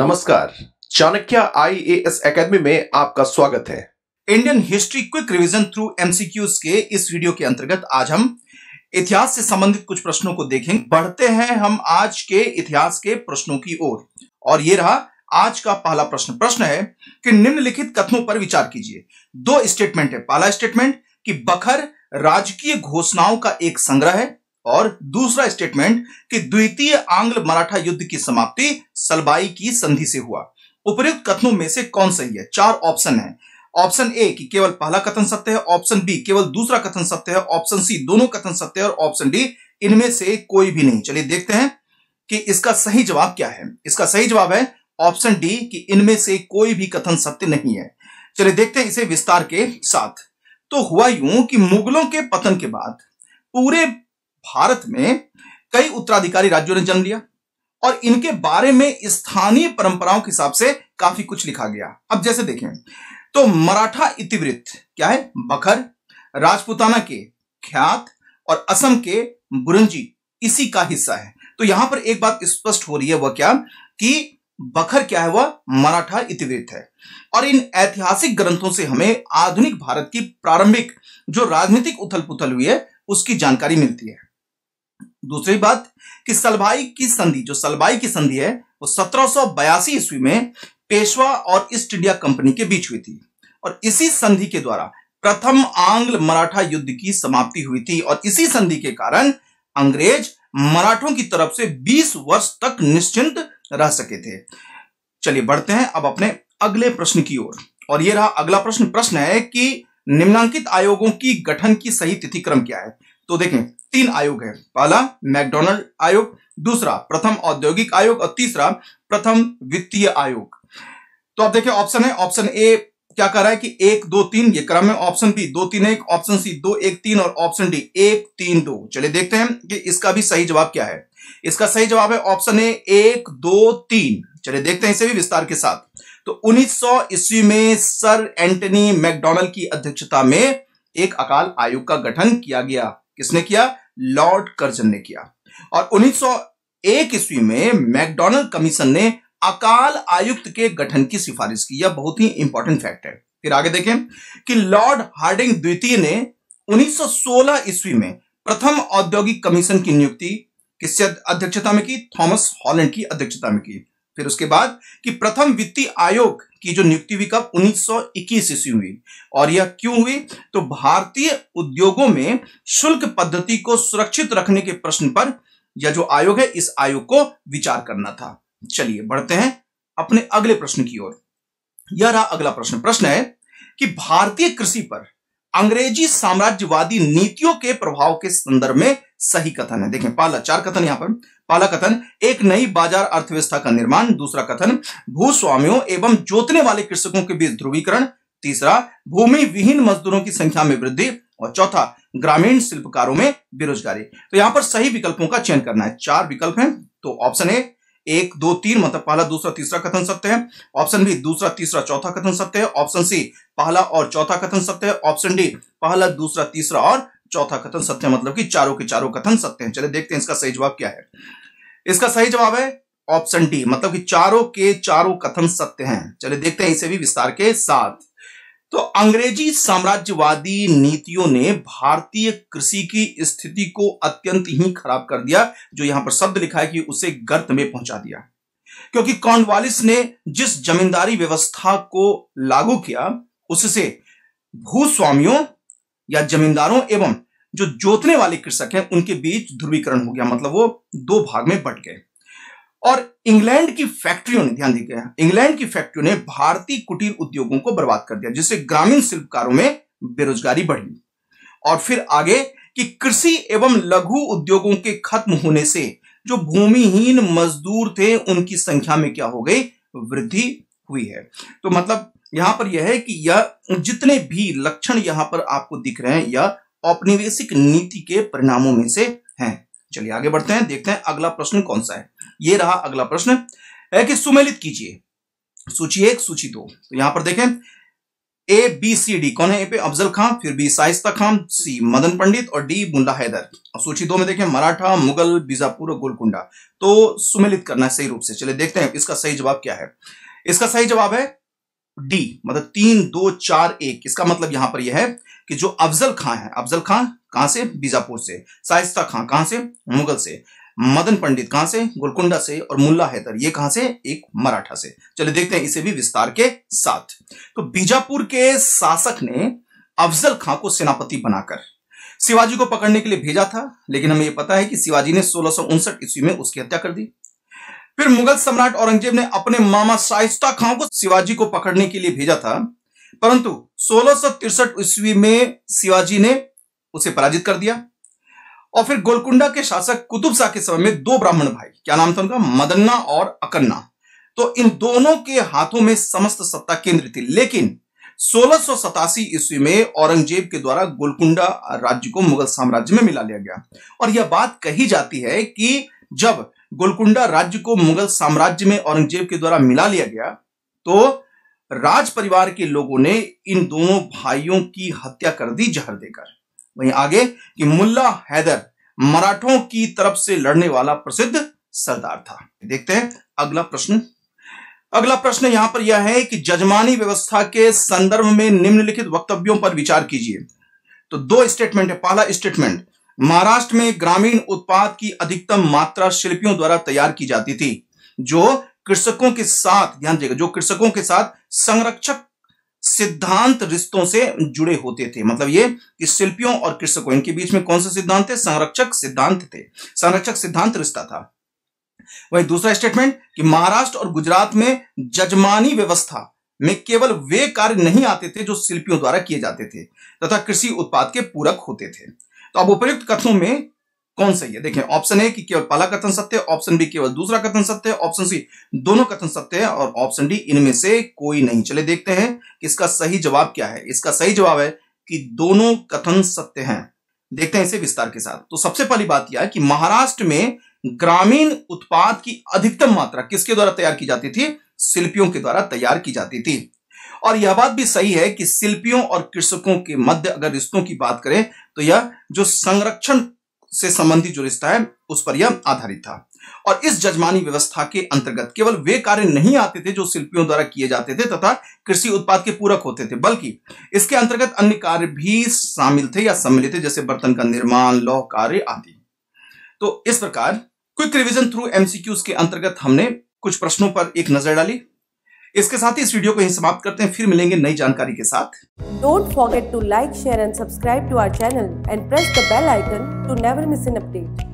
नमस्कार Chanakya IAS academy में आपका स्वागत है Indian history quick revision through MCQs के इस वीडियो के अंतर्गत आज हम इतिहास से संबंधित कुछ प्रश्नों को देखेंगे बढ़ते हैं हम आज के इतिहास के प्रश्नों की ओर और ये रहा आज का पहला प्रश्न प्रश्न है कि निम्नलिखित कथनों पर विचार कीजिए दो स्टेटमेंट है पहला स्टेटमेंट कि बखर राजकीय घोषणाओं का एक संग्रह है और दूसरा स्टेटमेंट कि द्वितीय आंग्ल मराठा युद्ध की समाप्ति सलबाई की संधि से हुआ उपयुक्त कथनों में से कौन सही है चार ऑप्शन है ऑप्शन ए कि केवल पहला कथन सत्य है ऑप्शन बी केवल दूसरा कथन सत्य है ऑप्शन सी दोनों कथन सत्य है और ऑप्शन डी इनमें से कोई भी नहीं चलिए देखते हैं कि इसका सही जवाब क्या है इसका सही जवाब है ऑप्शन डी कि इनमें से कोई भी कथन सत्य नहीं है चलिए देखते हैं इसे विस्तार के साथ तो हुआ यूं कि मुगलों के पतन के बाद पूरे भारत में कई उत्तराधिकारी राज्यों ने जन्म लिया और इनके बारे में स्थानीय परंपराओं के हिसाब से काफी कुछ लिखा गया अब जैसे देखें तो मराठा इतिवृत्त क्या है बखर राजपुताना के ख्यात और असम के बुरंजी इसी का हिस्सा है तो यहां पर एक बात स्पष्ट हो रही है वह क्या कि बखर क्या है वह मराठा इतिवृत्त है और इन ऐतिहासिक ग्रंथों से हमें आधुनिक भारत की प्रारंभिक जो राजनीतिक उथल पुथल हुई है उसकी जानकारी मिलती है दूसरी बात कि सलभाई की संधि जो सलभाई की संधि है वो सत्रह ईस्वी में पेशवा और ईस्ट इंडिया कंपनी के बीच हुई थी और इसी संधि के द्वारा प्रथम आंग्ल मराठा युद्ध की समाप्ति हुई थी और इसी संधि के कारण अंग्रेज मराठों की तरफ से 20 वर्ष तक निश्चिंत रह सके थे चलिए बढ़ते हैं अब अपने अगले प्रश्न की ओर और, और यह रहा अगला प्रश्न प्रश्न है कि निम्नांकित आयोगों की गठन की सही तिथिक्रम क्या है तो देखें तीन आयोग है पहला मैकडोनल्ड आयोग दूसरा प्रथम औद्योगिक आयोग और तीसरा प्रथम वित्तीय आयोग तो आप देखिए ऑप्शन है ऑप्शन ए क्या कर रहा है कि एक दो तीन ये क्रम है ऑप्शन बी दो तीन एक ऑप्शन सी दो एक तीन और ऑप्शन डी एक तीन दो चलिए देखते हैं कि इसका भी सही जवाब क्या है इसका सही जवाब है ऑप्शन ए एक दो तीन चलिए देखते हैं इसे भी विस्तार के साथ तो 1900 ईस्वी में सर एंटनी मैकडोनल्ड की अध्यक्षता में एक अकाल आयोग का गठन किया गया किसने किया लॉर्ड कर्जन ने किया और 1901 ईस्वी में मैकडोनल्ड कमीशन ने अकाल आयुक्त के गठन की सिफारिश की यह बहुत ही इंपॉर्टेंट फैक्ट है फिर आगे देखें कि लॉर्ड हार्डिंग द्वितीय ने 1916 ईस्वी में प्रथम औद्योगिक कमीशन की नियुक्ति किससे अध्यक्षता में की थॉमस हॉलैंड की अध्यक्षता में की फिर उसके बाद कि प्रथम वित्तीय आयोग की जो नियुक्ति हुई कब 1921 ईस्वी हुई और यह क्यों हुई तो भारतीय उद्योगों में शुल्क पद्धति को सुरक्षित रखने के प्रश्न पर यह जो आयोग है इस आयोग को विचार करना था चलिए बढ़ते हैं अपने अगले प्रश्न की ओर यह रहा अगला प्रश्न प्रश्न है कि भारतीय कृषि पर अंग्रेजी साम्राज्यवादी नीतियों के प्रभाव के संदर्भ में सही कथन है देखें पहला चार कथन यहां पर पहला कथन एक नई बाजार अर्थव्यवस्था का निर्माण दूसरा कथन भूस्वामियों एवं जोतने वाले कृषकों के बीच ध्रुवीकरण तीसरा भूमि विहीन मजदूरों की संख्या में वृद्धि और चौथा ग्रामीण शिल्पकारों में बेरोजगारी तो यहां पर सही विकल्पों का चयन करना है चार विकल्प हैं तो ऑप्शन ए एक दो तीन मतलब पहला दूसरा तीसरा कथन सत्य है ऑप्शन बी दूसरा तीसरा चौथा कथन सत्य है ऑप्शन सी पहला और चौथा कथन सत्य है ऑप्शन डी पहला दूसरा तीसरा और चौथा कथन सत्य मतलब कि चारों के चारों कथन सत्य है चले देखते हैं इसका सही जवाब क्या है इसका सही जवाब है ऑप्शन डी मतलब कि चारों के चारों कथन सत्य हैं चलिए देखते हैं इसे भी विस्तार के साथ तो अंग्रेजी साम्राज्यवादी नीतियों ने भारतीय कृषि की स्थिति को अत्यंत ही खराब कर दिया जो यहां पर शब्द लिखा है कि उसे गर्त में पहुंचा दिया क्योंकि कॉन्वालिस ने जिस जमींदारी व्यवस्था को लागू किया उससे भूस्वामियों या जमींदारों एवं जो जोतने वाले कृषक हैं उनके बीच ध्रुवीकरण हो गया मतलब वो दो भाग में बट गए और इंग्लैंड की फैक्ट्रियों ने ध्यान दिया इंग्लैंड की फैक्ट्रियों ने भारतीय कुटीर उद्योगों को बर्बाद कर दिया जिससे ग्रामीण शिल्पकारों में बेरोजगारी बढ़ी और फिर आगे कि कृषि एवं लघु उद्योगों के खत्म होने से जो भूमिहीन मजदूर थे उनकी संख्या में क्या हो गई वृद्धि हुई है तो मतलब यहां पर यह है कि यह जितने भी लक्षण यहां पर आपको दिख रहे हैं यह औपनिवेशिक नीति के परिणामों में से हैं चलिए आगे बढ़ते हैं देखते हैं अगला प्रश्न कौन सा है ये रहा अगला प्रश्न है कि सुमेलित कीजिए सूची एक सूची दो तो यहां पर देखें ए बी सी डी कौन है ए पे अफजल खान फिर बी साइस्ता खान सी मदन पंडित और डी मुंडा हैदर और सूची दो में देखें मराठा मुगल बीजापुर और गोलकुंडा तो सुमेलित करना है सही रूप से चलिए देखते हैं इसका सही जवाब क्या है इसका सही जवाब है डी मतलब तीन दो चार एक इसका मतलब यहां पर यह है कि जो अफजल खां है अफजल खां कहां से बीजापुर से साइस्ता खां कहां से मुगल से मदन पंडित कहां से गोलकुंडा से और मुल्ला हैदर ये कहां से एक मराठा से चलिए देखते हैं इसे भी विस्तार के साथ तो बीजापुर के शासक ने अफजल खां को सेनापति बनाकर शिवाजी को पकड़ने के लिए भेजा था लेकिन हमें यह पता है कि शिवाजी ने सोलह ईस्वी में उसकी हत्या कर दी फिर मुगल सम्राट औरंगजेब ने अपने मामा साइस्ता खां को शिवाजी को पकड़ने के लिए भेजा था परंतु सोलह ईस्वी में शिवाजी ने उसे पराजित कर दिया और फिर गोलकुंडा के शासक कुतुब शाह के समय में दो ब्राह्मण भाई क्या नाम था उनका मदन्ना और अकन्ना तो इन दोनों के हाथों में समस्त सत्ता केंद्र थी लेकिन सोलह ईस्वी में औरंगजेब के द्वारा गोलकुंडा राज्य को मुगल साम्राज्य में मिला लिया गया और यह बात कही जाती है कि जब गोलकुंडा राज्य को मुगल साम्राज्य में औरंगजेब के द्वारा मिला लिया गया तो राज परिवार के लोगों ने इन दोनों भाइयों की हत्या कर दी जहर देकर वहीं आगे कि मुल्ला हैदर मराठों की तरफ से लड़ने वाला प्रसिद्ध सरदार था देखते हैं अगला प्रश्न अगला प्रश्न यहां पर यह है कि जजमानी व्यवस्था के संदर्भ में निम्नलिखित वक्तव्यों पर विचार कीजिए तो दो स्टेटमेंट है पहला स्टेटमेंट महाराष्ट्र में ग्रामीण उत्पाद की अधिकतम मात्रा शिल्पियों द्वारा तैयार की जाती थी जो कृषकों के साथ ध्यान देगा जो कृषकों के साथ संरक्षक सिद्धांत रिश्तों से जुड़े होते थे मतलब ये कि शिल्पियों और कृषकों इनके बीच में कौन से सिद्धांत थे संरक्षक सिद्धांत थे संरक्षक सिद्धांत रिश्ता था वही दूसरा स्टेटमेंट कि महाराष्ट्र और गुजरात में जजमानी व्यवस्था में केवल वे कार्य नहीं आते थे जो शिल्पियों द्वारा किए जाते थे तथा कृषि उत्पाद के पूरक होते थे तो अब उपयुक्त कथनों में कौन सही है देखें ऑप्शन ए कि केवल पहला कथन सत्य है ऑप्शन बी केवल दूसरा कथन सत्य है ऑप्शन सी दोनों कथन सत्य है और ऑप्शन डी इनमें से कोई नहीं चले देखते हैं कि इसका सही जवाब क्या है इसका सही जवाब है कि दोनों कथन सत्य हैं देखते हैं इसे विस्तार के साथ तो सबसे पहली बात यह है कि महाराष्ट्र में ग्रामीण उत्पाद की अधिकतम मात्रा किसके द्वारा तैयार की जाती थी शिल्पियों के द्वारा तैयार की जाती थी और यह बात भी सही है कि शिल्पियों और कृषकों के मध्य अगर रिश्तों की बात करें तो यह जो संरक्षण से संबंधित जो रिश्ता है उस पर यह आधारित था और इस जजमानी व्यवस्था के अंतर्गत केवल वे कार्य नहीं आते थे जो शिल्पियों द्वारा किए जाते थे तथा कृषि उत्पाद के पूरक होते थे बल्कि इसके अंतर्गत अन्य कार्य भी शामिल थे या सम्मिलित थे जैसे बर्तन का निर्माण लौह कार्य आदि तो इस प्रकार क्विक रिविजन थ्रू एमसीक्यूज के अंतर्गत हमने कुछ प्रश्नों पर एक नजर डाली इसके साथ ही इस वीडियो को यही समाप्त करते हैं फिर मिलेंगे नई जानकारी के साथ don't forget to like share and subscribe to our channel and press the bell icon to never miss an update